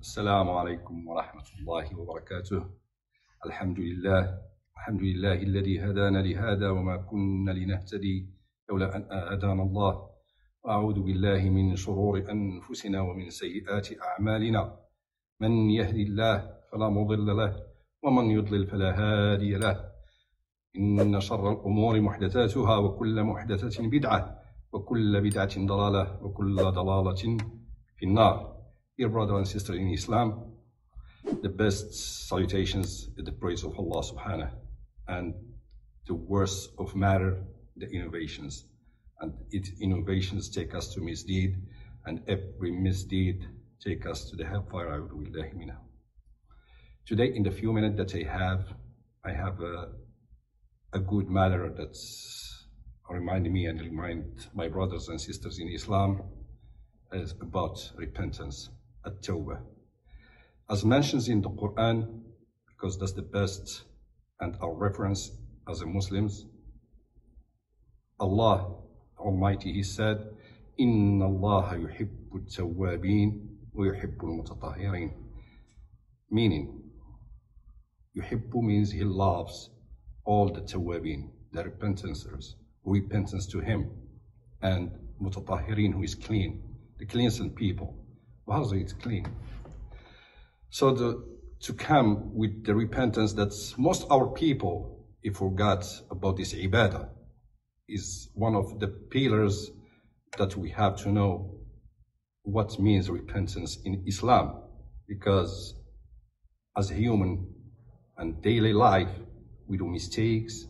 السلام عليكم ورحمة الله وبركاته الحمد لله الحمد لله الذي هدانا لهذا وما كنا لنهتدي لولا أن هدانا الله أعوذ بالله من شرور أنفسنا ومن سيئات أعمالنا من يهدي الله فلا مضل له ومن يضلل فلا هادي له إن شر الأمور محدثاتها وكل محدثة بدعة وكل بدعة ضلالة وكل ضلالة في النار Dear brother and sister in Islam, the best salutations is the praise of Allah subhanahu and the worst of matter, the innovations. And it innovations take us to misdeed, and every misdeed take us to the hellfire. Today, in the few minutes that I have, I have a, a good matter that's reminding me and remind my brothers and sisters in Islam is about repentance. At-Tawbah. As mentioned in the Quran, because that's the best and our reference as Muslims, Allah Almighty, He said, Allah اللَّهَ يُحِبُّ التَّوَّابِينَ وَيُحِبُّ الْمُتَطَهِّرِينَ Meaning, Yuhibbu means He loves all the tawabin, the repentancers, who repentance to Him, and mutatahirin, who is clean, the cleansing people wow, it's clean. So the, to come with the repentance that most our people if forgot about this ibadah is one of the pillars that we have to know what means repentance in Islam because as a human and daily life we do mistakes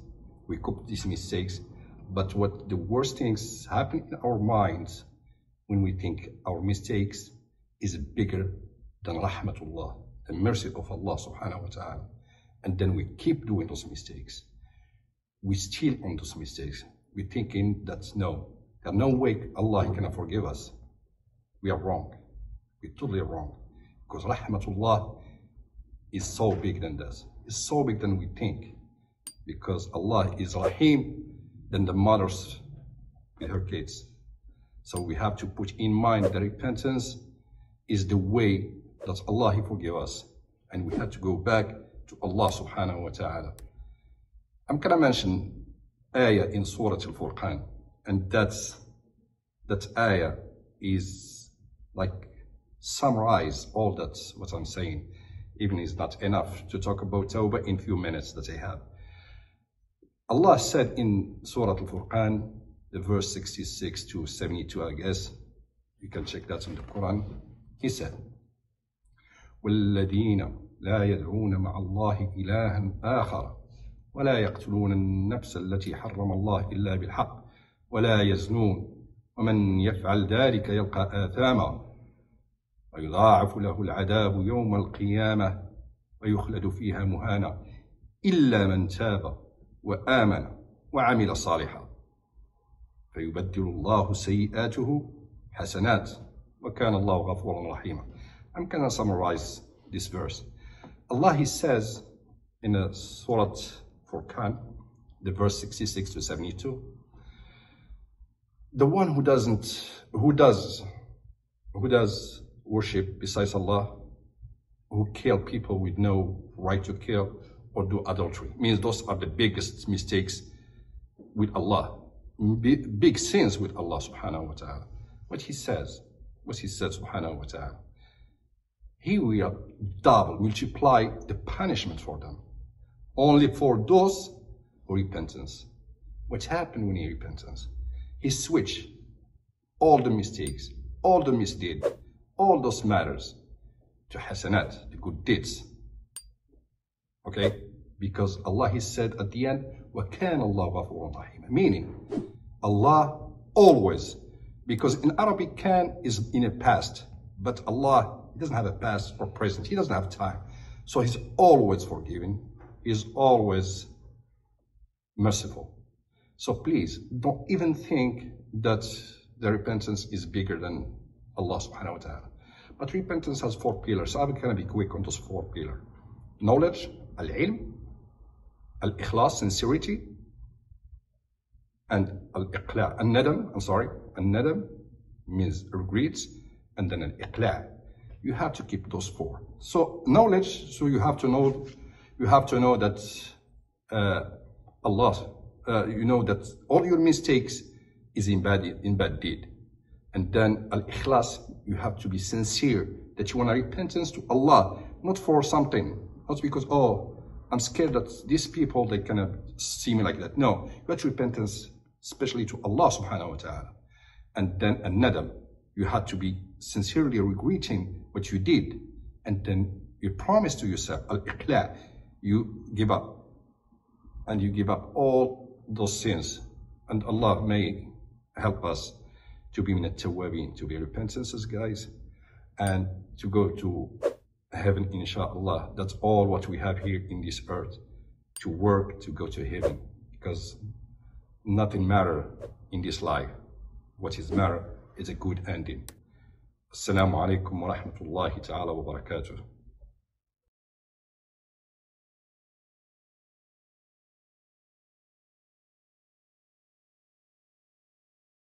we cope these mistakes but what the worst things happen in our minds when we think our mistakes is bigger than rahmatullah, the mercy of Allah subhanahu wa ta'ala. And then we keep doing those mistakes. We still on those mistakes. we thinking that no, there's no way Allah can forgive us. We are wrong. We're totally wrong. Because rahmatullah is so big than this. It's so big than we think. Because Allah is rahim than the mothers with her kids. So we have to put in mind the repentance is the way that Allah He forgive us. And we had to go back to Allah subhanahu wa ta'ala. I'm gonna mention ayah in Surah Al-Furqan, and that's that ayah is like summarize all that what I'm saying. Even is not enough to talk about Tawbah in few minutes that I have. Allah said in Surah Al-Furqan, the verse 66 to 72, I guess, you can check that in the Quran. تسعة والذين لا يدعون مع الله إلها آخر ولا يقتلون النفس التي حرم الله إلا بالحق ولا يزنون ومن يفعل ذلك يلقى آثاما ويضاعف له العذاب يوم القيامة ويخلد فيها مهانا إلا من تاب وآمن وعمل صالحا فيبدل الله سيئاته حسنات وَكَانَ اللَّهُ غَفُورًا رَحِيمًا I'm going to summarize this verse. Allah, He says in the Surah Furqan, the verse 66 to 72, the one who doesn't, who does, who does worship besides Allah, who kill people with no right to kill or do adultery. Means those are the biggest mistakes with Allah, big sins with Allah subhanahu wa ta'ala. What he says, what he said, subhanahu wa ta'ala. He will double, multiply the punishment for them, only for those who repentance. What happened when he repentance? He switched all the mistakes, all the misdeeds, all those matters to hasanat, the good deeds. Okay? Because Allah, He said at the end, وَكَانَ اللَّهُ غَفُورًا رَحِيمًا Meaning, Allah always because in Arabic, can is in a past, but Allah he doesn't have a past or present. He doesn't have time. So he's always forgiving. He's always merciful. So please don't even think that the repentance is bigger than Allah subhanahu wa ta'ala. But repentance has four pillars. So I'm going to be quick on those four pillars. Knowledge, al-ilm, al-ikhlas, sincerity, and al-iqla, al-nadam, I'm sorry, الندم means regrets and then an iqla you have to keep those four so knowledge so you have to know you have to know that uh, Allah uh, you know that all your mistakes is in bad in bad deed and then al-ikhlas you have to be sincere that you want a repentance to Allah not for something not because oh I'm scared that these people they cannot see me like that no you have repentance especially to Allah subhanahu wa ta'ala and then a nadam. You had to be sincerely regretting what you did. And then you promise to yourself, al you give up. And you give up all those sins. And Allah may help us to be minat to be repentances, guys, and to go to heaven, inshallah. That's all what we have here in this earth, to work, to go to heaven, because nothing matter in this life what is matter is a good ending. Assalamu alaikum wa rahmatullahi ta'ala wa barakatuh.